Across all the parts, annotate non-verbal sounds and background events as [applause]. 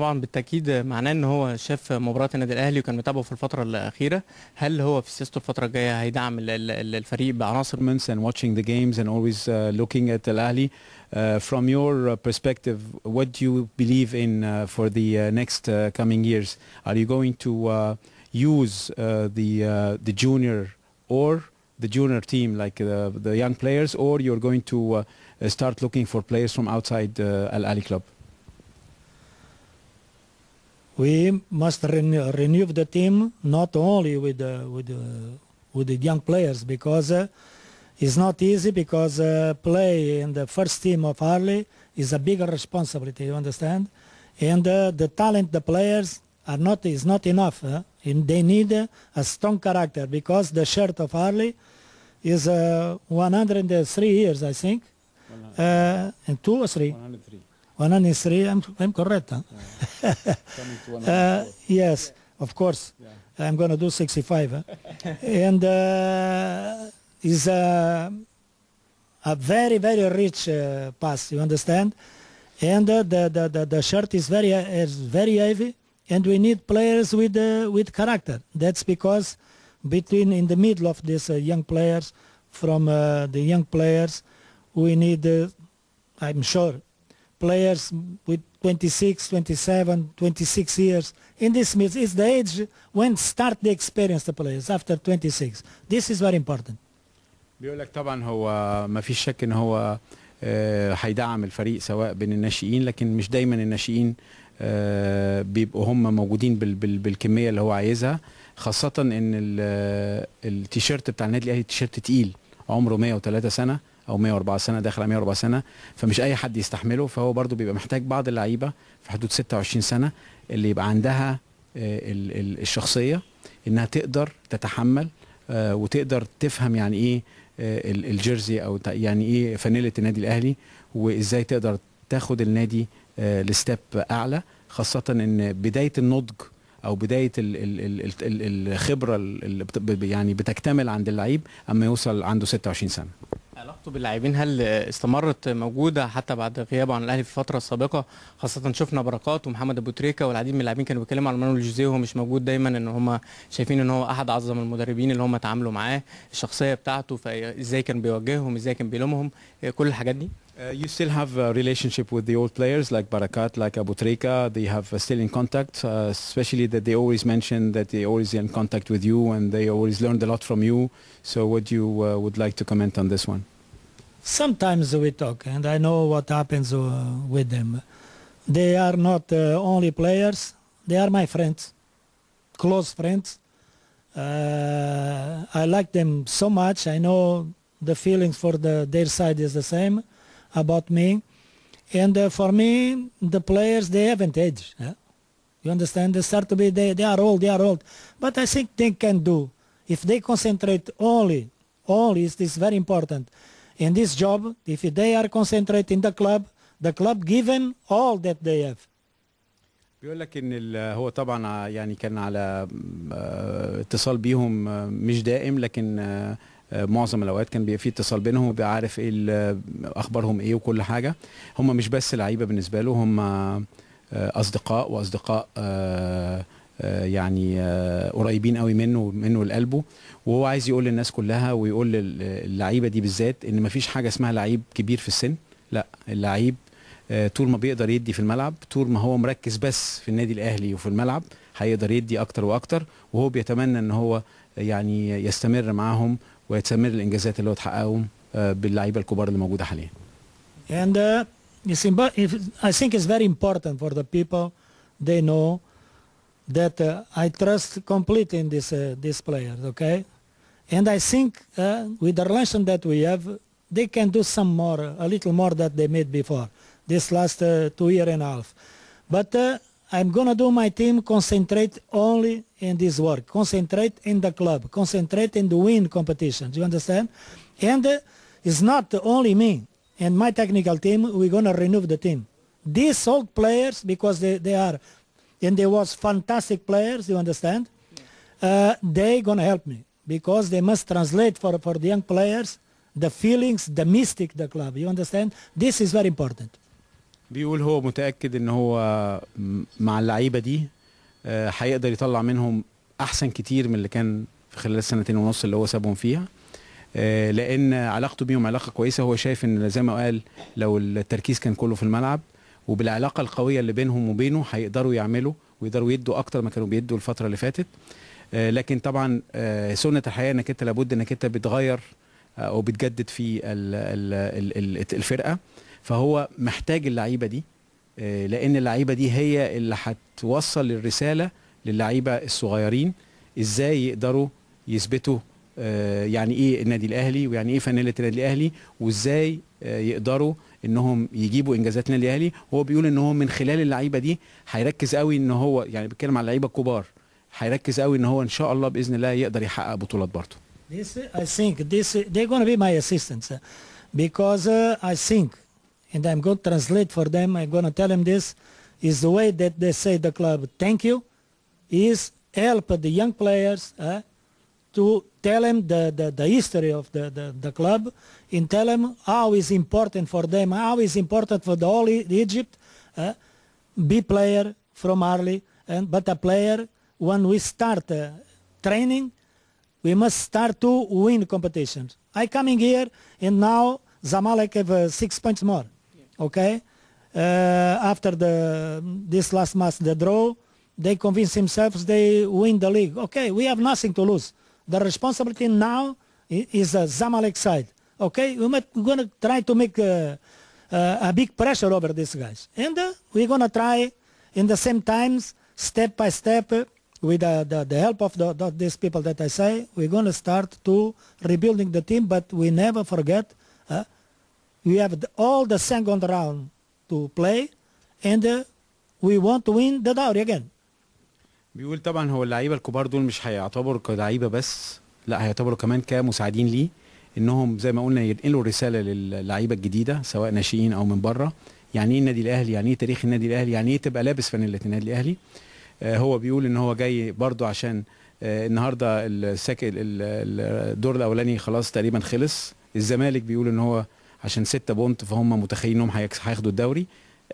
طبعا بالتاكيد معناه ان هو شاف مباراه النادي الاهلي وكان متابعه في الفتره الاخيره هل هو في سياسته الفتره الجايه هيدعم الفريق بعناصر and watching the games and always uh, looking at Al Ahly uh, from your uh, perspective what do you believe in uh, for the uh, next uh, coming years are you going to uh, use uh, the uh, the junior or the junior team, like uh, the young players, or you're going to uh, start looking for players from outside uh, Al Ali club? we must renew, renew the team not only with the, with with the young players because uh, it's not easy because uh, play in the first team of Harley is a bigger responsibility. You understand? And uh, the talent, the players are not is not enough. Uh, and they need a strong character because the shirt of Harley is uh, 103 years, I think, uh, and two or three. 103. One I'm, I'm correct. Huh? [laughs] uh, yes, of course. I'm going to do 65. Huh? [laughs] and uh, is a, uh, a very, very rich uh, pass, you understand? And uh, the, the, the, the, shirt is very, uh, is very heavy, and we need players with, uh, with character. That's because between, in the middle of these uh, young players, from the young players, we need, I'm sure, players with 26, 27, 26 years. In this means it's the age when start the experience the players after 26. This is very important. بيقول لك طبعا هو ما فيش شك ان هو آه، هيدعم الفريق سواء بين الناشئين لكن مش دايما الناشئين آه، بيبقوا هم موجودين بالكميه اللي هو عايزها خاصه ان آه، التيشيرت بتاع النادي الاهلي تيشيرت تقيل عمره 103 سنه او 104 سنه داخل على 104 سنه فمش اي حد يستحمله فهو برضو بيبقى محتاج بعض اللعيبه في حدود 26 سنه اللي يبقى عندها آه، الشخصيه انها تقدر تتحمل آه، وتقدر تفهم يعني ايه آه، الجيرزي او يعني ايه فانيله النادي الاهلي وازاي تقدر تاخد النادي لستيب اعلى خاصه ان بدايه النضج او بدايه الخبره يعني بتكتمل عند اللعيب اما يوصل عنده 26 سنه علاقته باللاعبين هل استمرت موجوده حتى بعد غيابه عن الاهلي في الفتره السابقه خاصه شفنا بركات ومحمد ابو تريكه والعديد من اللاعبين كانوا بيتكلموا على مانويل جوزيه وهو مش موجود دايما ان هم شايفين ان هو احد اعظم المدربين اللي هم اتعاملوا معاه الشخصيه بتاعته فازاي كان بيوجههم ازاي كان بيلومهم كل الحاجات دي Uh, you still have a relationship with the old players like Barakat, like Abu Treka. They have uh, still in contact, uh, especially that they always mention that they always in contact with you and they always learned a lot from you. So what you uh, would like to comment on this one? Sometimes we talk and I know what happens uh, with them. They are not uh, only players, they are my friends, close friends. I like them so much. I know the feelings for the, their side is the same about me. And uh, for me, the players, they haven't aged. You understand? They start to be, they, they are old, they are old. But I think they can do. If they concentrate only, all is this very important. In this job, if they are concentrating in the club, the club given all that they have. بيقول لك ان هو طبعا يعني كان على اتصال بيهم مش دائم لكن معظم الاوقات كان بيبقى في اتصال بينهم وبيبقى عارف ايه اخبارهم ايه وكل حاجه هم مش بس لعيبه بالنسبه له هم آه، اصدقاء واصدقاء آه، آه، يعني قريبين قوي منه منه لقلبه وهو عايز يقول للناس كلها ويقول للعيبه دي بالذات ان مفيش حاجه اسمها لعيب كبير في السن لا اللعيب طول ما بيقدر يدي في الملعب طول ما هو مركز بس في النادي الاهلي وفي الملعب هيقدر يدي اكتر واكتر وهو بيتمنى ان هو يعني يستمر معاهم ويتستمر الانجازات اللي هو باللعيبه الكبار اللي موجوده حاليا. And uh, it's I think it's very important for the people they know that uh, I trust completely in this uh, these players, okay? And I think uh, with the relation that we have, they can do some more, a little more that they made before this last uh, two year and a half. But uh, I'm going to do my team concentrate only in this work, concentrate in the club, concentrate in the win competition. Do you understand? And uh, it's not only me and my technical team, we're going to renew the team. These old players, because they, they are, and they was fantastic players, you understand? Uh, they going to help me because they must translate for, for the young players the feelings, the mystic, the club. You understand? This is very important. بيقول هو متاكد ان هو مع اللعيبه دي آه، هيقدر يطلع منهم احسن كتير من اللي كان في خلال السنتين ونص اللي هو سابهم فيها آه، لان علاقته بيهم علاقه كويسه هو شايف ان زي ما قال لو التركيز كان كله في الملعب وبالعلاقه القويه اللي بينهم وبينه هيقدروا يعملوا ويقدروا يدوا اكتر ما كانوا بيدوا الفتره اللي فاتت آه، لكن طبعا سنه الحياه انك انت لابد انك انت بتغير او بتجدد في الفرقه فهو محتاج اللعيبه دي آه، لان اللعيبه دي هي اللي هتوصل الرساله للعيبه الصغيرين ازاي يقدروا يثبتوا آه، يعني ايه النادي الاهلي ويعني ايه فانيله النادي الاهلي وازاي آه، يقدروا انهم يجيبوا انجازات النادي الاهلي هو بيقول ان هو من خلال اللعيبه دي هيركز قوي ان هو يعني بيتكلم على اللعيبه الكبار هيركز قوي ان هو ان شاء الله باذن الله يقدر يحقق بطولات برضه This, I think this, they're going to be my assistants because uh, I think and I'm going to translate for them. I'm going to tell them this is the way that they say the club thank you is help the young players uh, to tell them the, the, the history of the, the, the, club and tell them how is important for them, how is important for the whole Egypt uh, be player from early, and, but a player when we start uh, training, we must start to win competitions. I coming here and now Zamalek have uh, six points more okay? Uh, after the, this last match, the draw, they convince themselves they win the league. Okay, we have nothing to lose. The responsibility now is the uh, Zamalek side. Okay, we might, we're going to try to make uh, uh, a big pressure over these guys. And uh, we're going to try in the same times, step by step, uh, with the, the, help of the, the, these people that I say, we're going to start to rebuilding the team, but we never forget We have the, all the second round to play and uh, we want to win the دوري again. بيقول طبعا هو اللعيبه الكبار دول مش هيعتبروا كلعيبه بس لا هيعتبروا كمان كمساعدين ليه انهم زي ما قلنا ينقلوا رساله للعيبه الجديده سواء ناشئين او من بره يعني ايه النادي الاهلي يعني ايه تاريخ النادي الاهلي يعني ايه تبقى لابس فانيله النادي الاهلي آه هو بيقول ان هو جاي برده عشان آه النهارده السك... الدور الاولاني خلاص تقريبا خلص الزمالك بيقول ان هو عشان ستة بونت فهم متخيلين انهم هياخدوا الدوري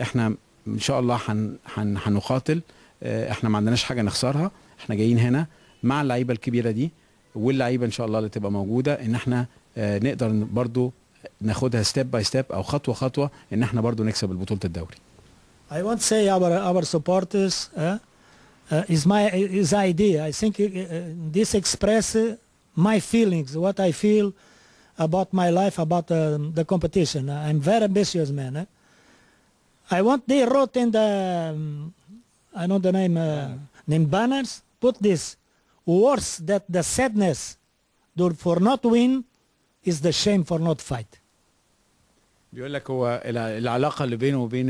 احنا ان شاء الله هن هن هنقاتل آه، احنا ما عندناش حاجه نخسرها احنا جايين هنا مع اللعيبه الكبيره دي واللعيبه ان شاء الله اللي تبقى موجوده ان احنا آه، نقدر برضو ناخدها ستيب باي ستيب او خطوه خطوه ان احنا برضو نكسب البطوله الدوري I want to say our our supporters uh, uh, is my is idea I think uh, uh this express uh, my feelings what I feel uh, about my life, about uh, the competition. I'm very ambitious man. Eh? I want they wrote in the, um, I know the name, uh, name banners, put this, worse that the sadness for not win is the shame for not fight. بيقول لك هو العلاقه اللي بينه وبين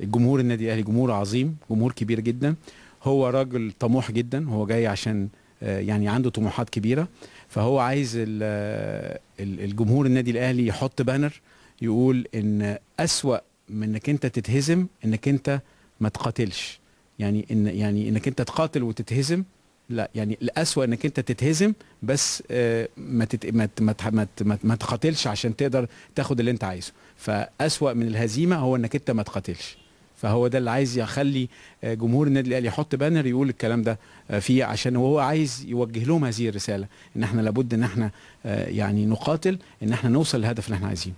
الجمهور النادي الاهلي جمهور عظيم جمهور كبير جدا هو راجل طموح جدا هو جاي عشان يعني عنده طموحات كبيره فهو عايز الجمهور النادي الاهلي يحط بانر يقول ان اسوا من انك انت تتهزم انك انت ما تقاتلش يعني ان يعني انك انت تقاتل وتتهزم لا يعني الاسوا انك انت تتهزم بس آه، ما ما ما, ما تقاتلش عشان تقدر تاخد اللي انت عايزه فاسوا من الهزيمه هو انك انت ما تقاتلش فهو ده اللي عايز يخلي آه، جمهور النادي الاهلي يحط بانر يقول الكلام ده آه، فيه عشان وهو عايز يوجه لهم هذه الرساله ان احنا لابد ان احنا آه، يعني نقاتل ان احنا نوصل للهدف اللي احنا عايزينه.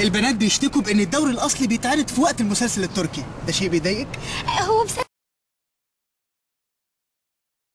البنات بيشتكوا بان الدوري الاصلي بيتعرض في وقت المسلسل التركي، ده شيء بيضايقك؟ هو بس